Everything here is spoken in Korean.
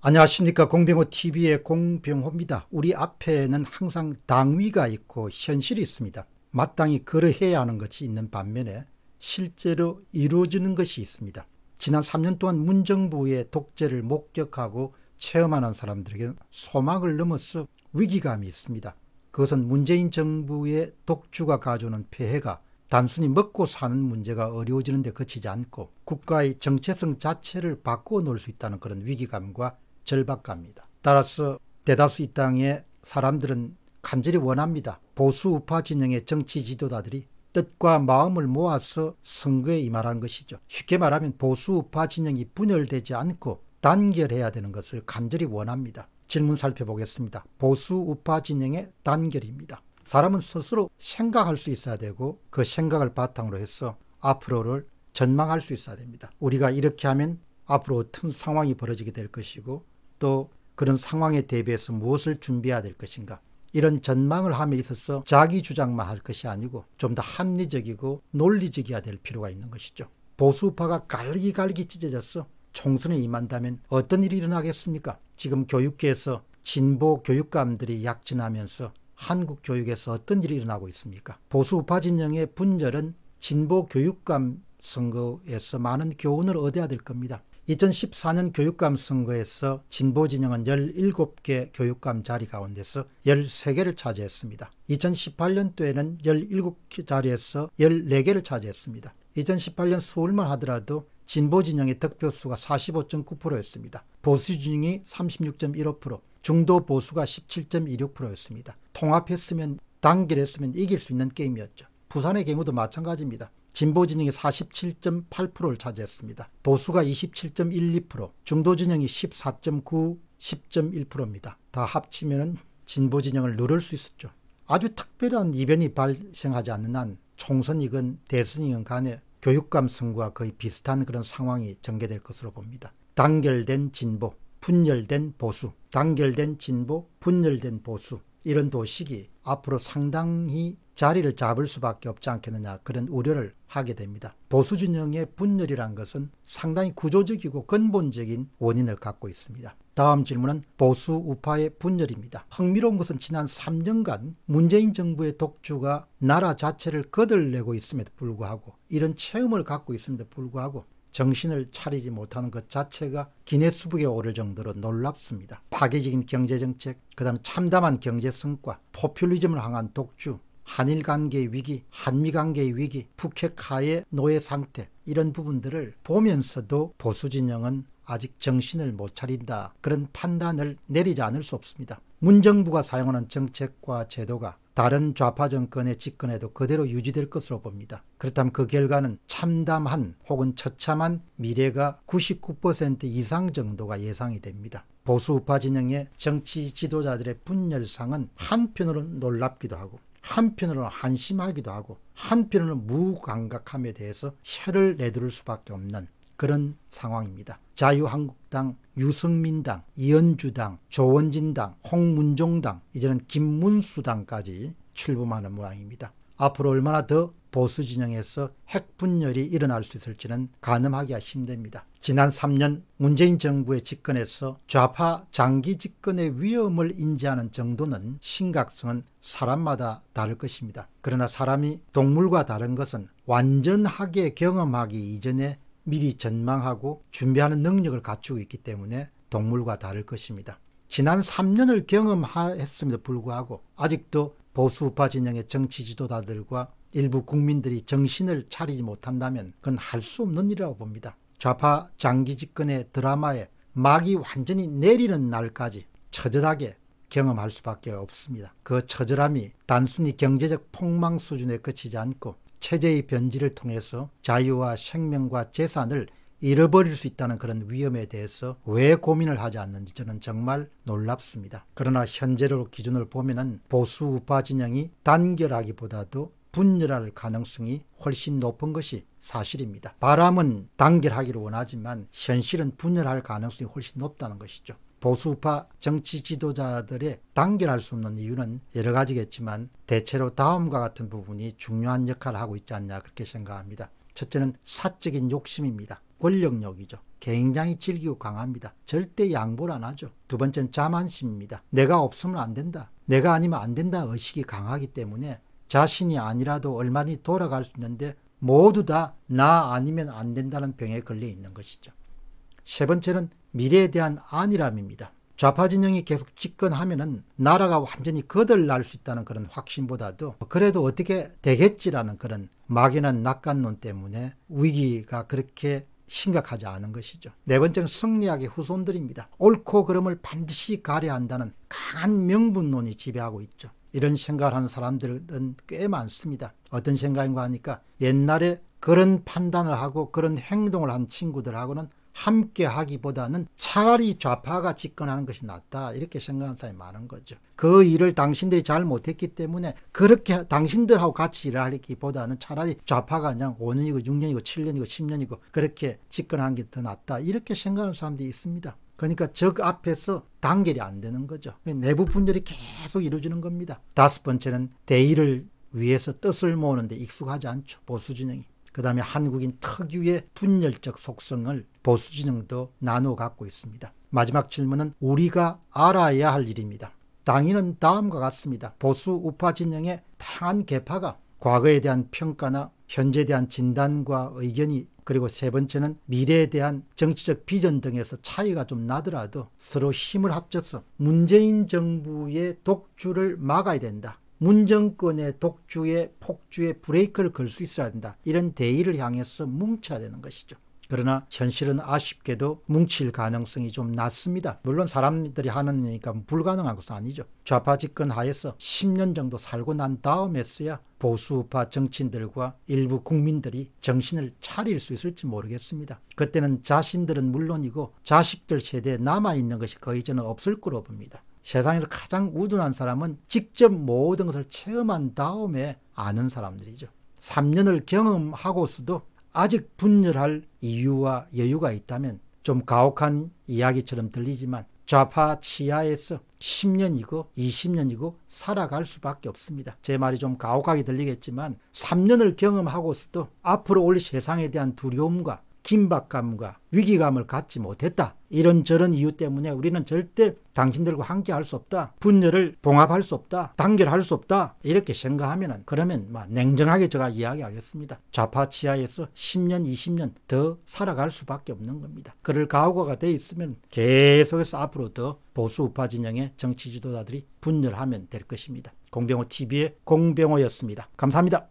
안녕하십니까 공병호TV의 공병호입니다. 우리 앞에는 항상 당위가 있고 현실이 있습니다. 마땅히 그러해야 하는 것이 있는 반면에 실제로 이루어지는 것이 있습니다. 지난 3년 동안 문정부의 독재를 목격하고 체험하는 사람들에게는 소망을 넘어서 위기감이 있습니다. 그것은 문재인 정부의 독주가 가져오는 폐해가 단순히 먹고 사는 문제가 어려워지는 데 그치지 않고 국가의 정체성 자체를 바꾸어 놓을 수 있다는 그런 위기감과 절박합니다. 따라서 대다수 이 땅의 사람들은 간절히 원합니다. 보수 우파 진영의 정치 지도자들이 뜻과 마음을 모아서 선거에 임하라는 것이죠. 쉽게 말하면 보수 우파 진영이 분열되지 않고 단결해야 되는 것을 간절히 원합니다. 질문 살펴보겠습니다. 보수 우파 진영의 단결입니다. 사람은 스스로 생각할 수 있어야 되고 그 생각을 바탕으로 해서 앞으로를 전망할 수 있어야 됩니다. 우리가 이렇게 하면 앞으로 어떤 상황이 벌어지게 될 것이고 또 그런 상황에 대비해서 무엇을 준비해야 될 것인가 이런 전망을 함에 있어서 자기 주장만 할 것이 아니고 좀 더 합리적이고 논리적이어야 될 필요가 있는 것이죠. 보수파가 갈기갈기 찢어졌어 총선에 임한다면 어떤 일이 일어나겠습니까? 지금 교육계에서 진보 교육감들이 약진하면서 한국 교육에서 어떤 일이 일어나고 있습니까? 보수파 진영의 분열은 진보 교육감 선거에서 많은 교훈을 얻어야 될 겁니다. 2014년 교육감 선거에서 진보진영은 17개 교육감 자리 가운데서 13개를 차지했습니다. 2018년도에는 17개 자리에서 14개를 차지했습니다. 2018년 서울만 하더라도 진보진영의 득표수가 45.9%였습니다. 보수진영이 36.15%, 중도 보수가 17.26%였습니다. 통합했으면 단결했으면 이길 수 있는 게임이었죠. 부산의 경우도 마찬가지입니다. 진보 진영이 47.8%를 차지했습니다. 보수가 27.12%, 중도 진영이 14.9, 10.1%입니다. 다 합치면 진보 진영을 누를 수 있었죠. 아주 특별한 이변이 발생하지 않는 한 총선이건 대선이건 간에 교육감 선거와 거의 비슷한 그런 상황이 전개될 것으로 봅니다. 단결된 진보, 분열된 보수, 단결된 진보, 분열된 보수, 이런 도식이 앞으로 상당히 자리를 잡을 수밖에 없지 않겠느냐 그런 우려를 하게 됩니다. 보수 진영의 분열이란 것은 상당히 구조적이고 근본적인 원인을 갖고 있습니다. 다음 질문은 보수 우파의 분열입니다. 흥미로운 것은 지난 3년간 문재인 정부의 독주가 나라 자체를 거들내고 있음에도 불구하고 이런 체험을 갖고 있음에도 불구하고 정신을 차리지 못하는 것 자체가 기네스북에 오를 정도로 놀랍습니다. 파괴적인 경제정책, 그 다음 참담한 경제성과, 포퓰리즘을 향한 독주, 한일 관계의 위기, 한미 관계의 위기, 북핵하의 노예 상태 이런 부분들을 보면서도 보수 진영은 아직 정신을 못 차린다 그런 판단을 내리지 않을 수 없습니다. 문정부가 사용하는 정책과 제도가 다른 좌파 정권의 집권에도 그대로 유지될 것으로 봅니다. 그렇다면 그 결과는 참담한 혹은 처참한 미래가 99% 이상 정도가 예상이 됩니다. 보수 우파 진영의 정치 지도자들의 분열상은 한편으로는 놀랍기도 하고 한편으로는 한심하기도 하고 한편으로는 무감각함에 대해서 혀를 내두를 수밖에 없는 그런 상황입니다. 자유한국당, 유승민당, 이현주당, 조원진당, 홍문종당, 이제는 김문수당까지 출범하는 모양입니다. 앞으로 얼마나 더 보수 진영에서 핵분열이 일어날 수 있을지는 가늠하기가 힘듭니다. 지난 3년 문재인 정부의 집권에서 좌파 장기 집권의 위험을 인지하는 정도는 심각성은 사람마다 다를 것입니다. 그러나 사람이 동물과 다른 것은 완전하게 경험하기 이전에 미리 전망하고 준비하는 능력을 갖추고 있기 때문에 동물과 다를 것입니다. 지난 3년을 경험했음에도 불구하고 아직도 보수우파 진영의 정치 지도자들과 일부 국민들이 정신을 차리지 못한다면 그건 할 수 없는 일이라고 봅니다. 좌파 장기 집권의 드라마에 막이 완전히 내리는 날까지 처절하게 경험할 수밖에 없습니다. 그 처절함이 단순히 경제적 폭망 수준에 그치지 않고 체제의 변질을 통해서 자유와 생명과 재산을 잃어버릴 수 있다는 그런 위험에 대해서 왜 고민을 하지 않는지 저는 정말 놀랍습니다. 그러나 현재로 기준을 보면 보수 우파 진영이 단결하기보다도 분열할 가능성이 훨씬 높은 것이 사실입니다. 바람은 단결하기를 원하지만 현실은 분열할 가능성이 훨씬 높다는 것이죠. 보수파 정치 지도자들의 단결할 수 없는 이유는 여러 가지겠지만 대체로 다음과 같은 부분이 중요한 역할을 하고 있지 않냐 그렇게 생각합니다. 첫째는 사적인 욕심입니다. 권력욕이죠. 굉장히 질기고 강합니다. 절대 양보를 안 하죠. 두 번째는 자만심입니다. 내가 없으면 안 된다. 내가 아니면 안 된다 의식이 강하기 때문에 자신이 아니라도 얼마든지 돌아갈 수 있는데 모두 다 나 아니면 안 된다는 병에 걸려 있는 것이죠. 세 번째는 미래에 대한 안일함입니다. 좌파 진영이 계속 집권하면은 나라가 완전히 거덜날 수 있다는 그런 확신보다도 그래도 어떻게 되겠지라는 그런 막연한 낙관론 때문에 위기가 그렇게 심각하지 않은 것이죠. 네 번째는 승리학의 후손들입니다. 옳고 그름을 반드시 가려 한다는 강한 명분론이 지배하고 있죠. 이런 생각을 하는 사람들은 꽤 많습니다. 어떤 생각인가 하니까 옛날에 그런 판단을 하고 그런 행동을 한 친구들하고는 함께 하기보다는 차라리 좌파가 집권하는 것이 낫다 이렇게 생각하는 사람이 많은 거죠. 그 일을 당신들이 잘 못했기 때문에 그렇게 당신들하고 같이 일을 하기보다는 차라리 좌파가 그냥 5년이고 6년이고 7년이고 10년이고 그렇게 집권하는 게 더 낫다 이렇게 생각하는 사람들이 있습니다. 그러니까 적 앞에서 단결이 안 되는 거죠. 내부 분열이 계속 이루어지는 겁니다. 다섯 번째는 대의를 위해서 뜻을 모으는데 익숙하지 않죠. 보수 진영이. 그 다음에 한국인 특유의 분열적 속성을 보수진영도 나누어 갖고 있습니다. 마지막 질문은 우리가 알아야 할 일입니다. 당인은 다음과 같습니다. 보수 우파 진영의 다한 개파가 과거에 대한 평가나 현재에 대한 진단과 의견이 그리고 세 번째는 미래에 대한 정치적 비전 등에서 차이가 좀 나더라도 서로 힘을 합쳐서 문재인 정부의 독주를 막아야 된다. 문정권의 독주에 폭주에 브레이크를 걸 수 있어야 한다. 이런 대의를 향해서 뭉쳐야 되는 것이죠. 그러나 현실은 아쉽게도 뭉칠 가능성이 좀 낮습니다. 물론 사람들이 하는 일니까 불가능한 것은 아니죠. 좌파 집권 하에서 10년 정도 살고 난 다음에서야 보수파 정치인들과 일부 국민들이 정신을 차릴 수 있을지 모르겠습니다. 그때는 자신들은 물론이고 자식들 세대에 남아있는 것이 거의 저는 없을 거로 봅니다. 세상에서 가장 우둔한 사람은 직접 모든 것을 체험한 다음에 아는 사람들이죠. 3년을 경험하고서도 아직 분열할 이유와 여유가 있다면 좀 가혹한 이야기처럼 들리지만 좌파 치하에서 10년이고 20년이고 살아갈 수밖에 없습니다. 제 말이 좀 가혹하게 들리겠지만 3년을 경험하고서도 앞으로 올 세상에 대한 두려움과 긴박감과 위기감을 갖지 못했다. 이런저런 이유 때문에 우리는 절대 당신들과 함께 할 수 없다. 분열을 봉합할 수 없다. 단결할 수 없다. 이렇게 생각하면은 그러면 막 냉정하게 제가 이야기하겠습니다. 좌파 치하에서 10년, 20년 더 살아갈 수밖에 없는 겁니다. 그럴 각오가 돼 있으면 계속해서 앞으로 더 보수 우파 진영의 정치 지도자들이 분열하면 될 것입니다. 공병호 TV의 공병호였습니다. 감사합니다.